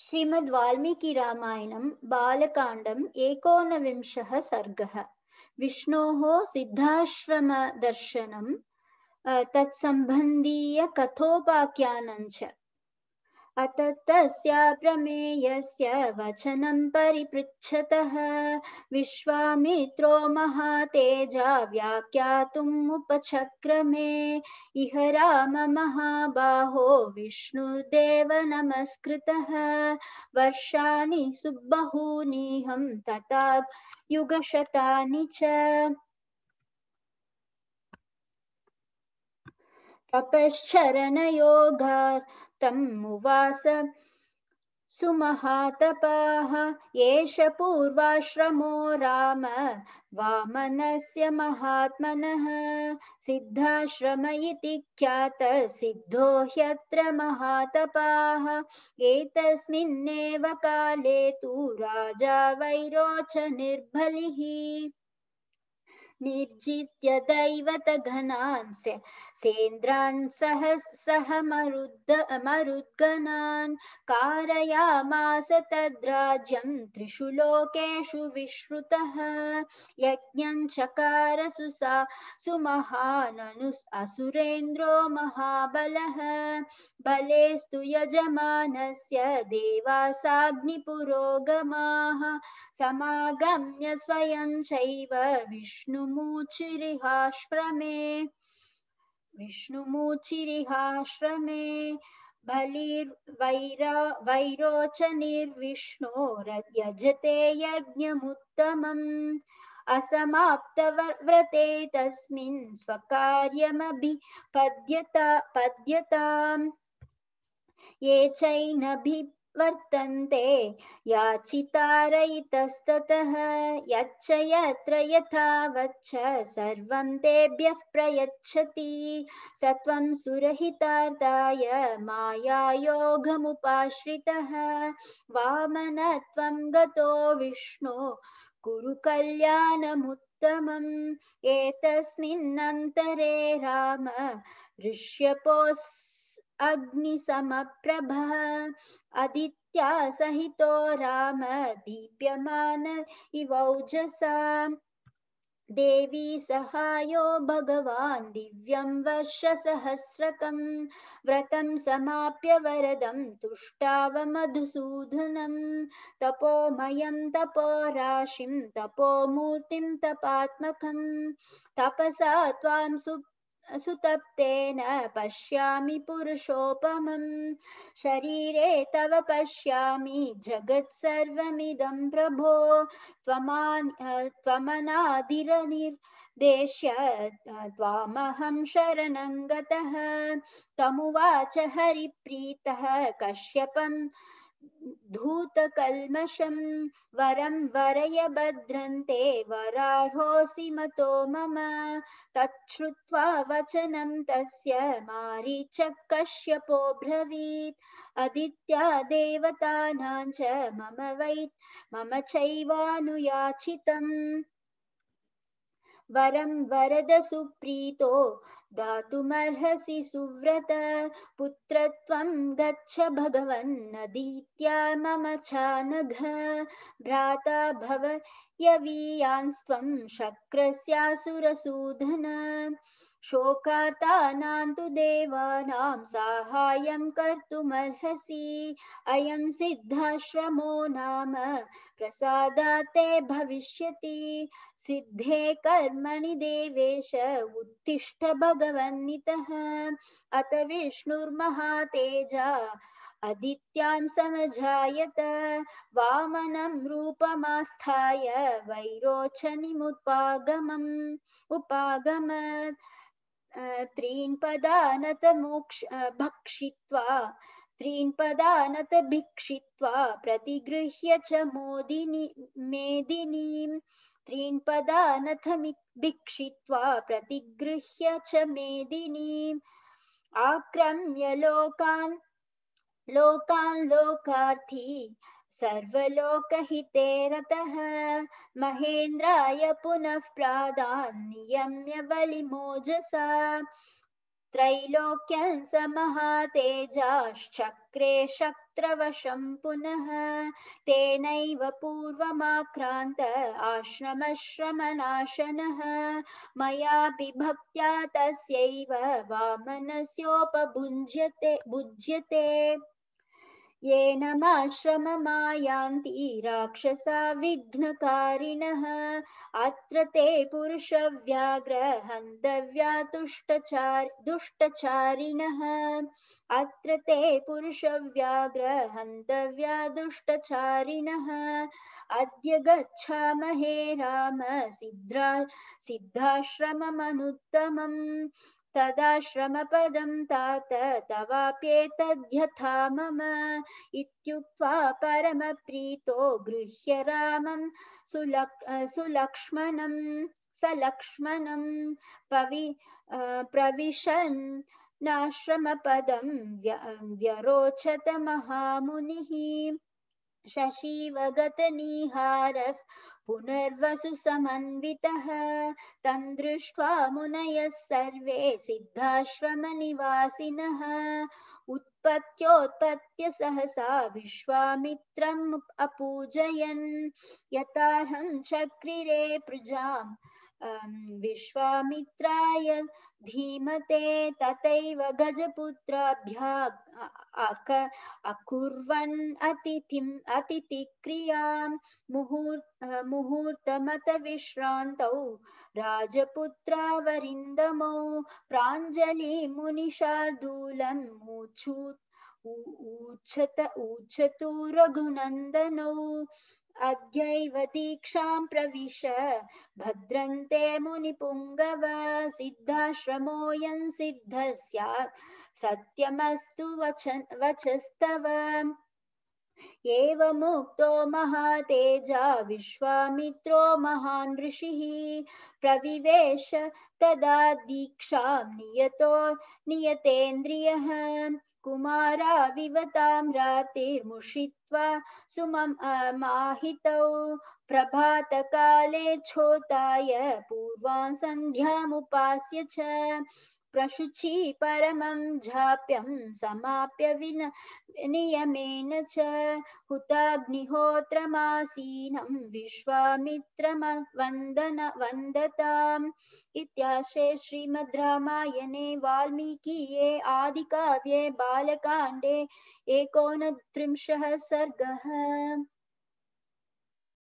श्रीमद् वाल्मीकि रामायणं बालकाण्डम् एकोनविंशः सर्गः विष्णोः सिद्धाश्रमदर्शनं तत्सम्बन्धीयकथोपाख्यानञ्च अत तस्य प्रमेयस्य वचनं परिपृच्छतः विश्वामित्रो महातेजा व्याख्यातुमुपचक्रमे इह राम राममहाबाहो विष्णुर्देव नमस्कृतः वर्षाणि सुबहूनीहं तथा युगशतानि च तपश्चरणयोगात् तमुवास सुमहातपाः एष पूर्वाश्रमो राम वामनस्य महात्मनः सिद्धाश्रम इति ख्यात सिद्धो ह्यत्र महातपाः एतस्मिन्नेव काले तु राजा वैरोच निर्भलिः निर्जित्य दैवतघनान् सेन्द्रान् सह सह मरुद्ध मरुद्गणान् कारयामास तद्राज्यं त्रिषु लोकेषु विश्रुतः यज्ञं चकार सुसा सुमहाननु असुरेन्द्रो महाबलः बलेस्तु यजमानस्य देवासाग्निपुरोगमाः समागम्य स्वयं चैव विष्णु विष्णुमूचिरिहाश्रमे विष्णुमूचिरिहाश्रमे बलिर् वैरा वैरोचनिर्विष्णोरयजते यज्ञमुत्तमम् असमाप्तव्रते तस्मिन् स्वकार्यमभिपद्यता पद्यताम् ये चैनभि वर्तन्ते याचितारयितस्ततः यच्च यत्र यथावच्छ सर्वं तेभ्यः प्रयच्छति स सुरहितार्थाय मायायोगमुपाश्रितः वामनत्वं गतो विष्णु कुरु कल्याणमुत्तमम् एतस्मिन्नन्तरे राम ऋष्यपोस् अग्निसमप्रभ अदित्या सहितो राम दीप्यमान इवौजसा देवी सहायो भगवान् दिव्यं वर्षसहस्रकं व्रतं समाप्य वरदं तुष्टावमधुसूदनं तपोमयं तपोराशिं तपोमूर्तिं तपात्मकं तपसा त्वां सुप् सुतप्तेन पश्यामि पुरुषोपमम् शरीरे तव पश्यामि सर्वमिदं प्रभो त्वमनादिरनिर्देश्य त्वामहं शरणं गतः तमुवाच हरिप्रीतः कश्यपं धूतकल्मषं वरं वरय भद्रन्ते वरार्होऽसि मतो मम तच्छ्रुत्वा वचनं तस्य मारीचकश्यपो ब्रवीत् अदित्या देवतानां च मम वै मम चैवानुयाचितम् वरम वरद सुप्रीतो दातुमर्हसि सुव्रत पुत्रत्वं गच्छ भगवन्नदीत्या मम चानघ भ्राता भव यवीयांस्त्वं शक्रस्यासुरसूदन शोकार्तानां तु देवानां साहाय्यं कर्तुमर्हसि अयं सिद्धाश्रमो नाम प्रसादाते भविष्यति सिद्धे कर्मणि देवेश उत्तिष्ठ भगवन्नितः अत विष्णुर्महातेजा अदित्यां समझायत वामनं रूपमास्थाय वैरोचनिमुपागमम् उपागमत् त्रीन् पदानत मोक्ष भक्षित्वा त्रीन् पदानत भिक्षित्वा प्रतिगृह्य च मोदिनी मेदिनीं त्रीन् पदानथ भिक्षित्वा प्रतिगृह्य च मेदिनी आक्रम्य लोकान् लोकान् लोकार्थी सर्वलोकहिते रतः महेन्द्राय पुनः प्राधान्यम्य बलिमोजसा त्रैलोक्यं स महातेजाश्चक्रे शक्रवशं पुनः तेनैव पूर्वमाक्रान्त आश्रमश्रमनाशनः मयापि भक्त्या तस्यैव वामनस्योपभुञ्ज्यते भुज्यते येनमाश्रम येनमाश्रममायान्ति राक्षसा विघ्नकारिणः अत्र ते पुरुषव्याग्रहन्तव्या दुष्टचार दुष्टचारिणः अत्र ते पुरुषव्याग्रहन्तव्या दुष्टचारिणः अद्य गच्छामहे राम सिद्धा सिद्धाश्रममनुत्तमम् तदाश्रमपदं तात तवाप्येतद्यथा मम इत्युक्त्वा परमप्रीतो गृह्य रामं सुलक् सुलक्ष्मणं सलक्ष्मणं पवि प्रविशन् नाश्रमपदं व्यरोचत महामुनिः शशीवगतनिहारः पुनर्वसु समन्वितः तन्दृष्ट्वा मुनयः सर्वे सिद्धाश्रमनिवासिनः उत्पत्त्योत्पत्त्य सहसा विश्वामित्रम् अपूजयन् यताहं चक्रिरे प्रजाम् अं, विश्वामित्राय धीमते तथैव गजपुत्राभ्या अकुर्वन् अतिथिम् अतिथिक्रियां मुहूर् मुहूर्तमतविश्रान्तौ राजपुत्रावरिन्दमौ प्राञ्जलिमुनिशार्दूलं मूचूत् ऊच्छत ऊच्छतु रघुनन्दनौ अद्यैव दीक्षां प्रविश भद्रन्ते मुनिपुङ्गव सिद्धाश्रमोऽयं सिद्ध स्यात् सत्यमस्तु वचन वचस्तव एवमुक्तो महातेजा विश्वामित्रो महान् ऋषिः प्रविवेश तदा दीक्षां नियतो नियतेन्द्रियः कुमाराविवतां रातिर्मुषित्वा सुमम् अमाहितौ प्रभातकाले छोताय पूर्वां सन्ध्यामुपास्य च प्रशुचि परमं जाप्यं समाप्य विन नियमेन च हुताग्निहोत्रमासीनं विश्वामित्रमवन्दन वन्दताम् इत्याशे श्रीमद् रामायणे वाल्मीकीये आदिकाव्ये बालकाण्डे एकोनत्रिंशः सर्गः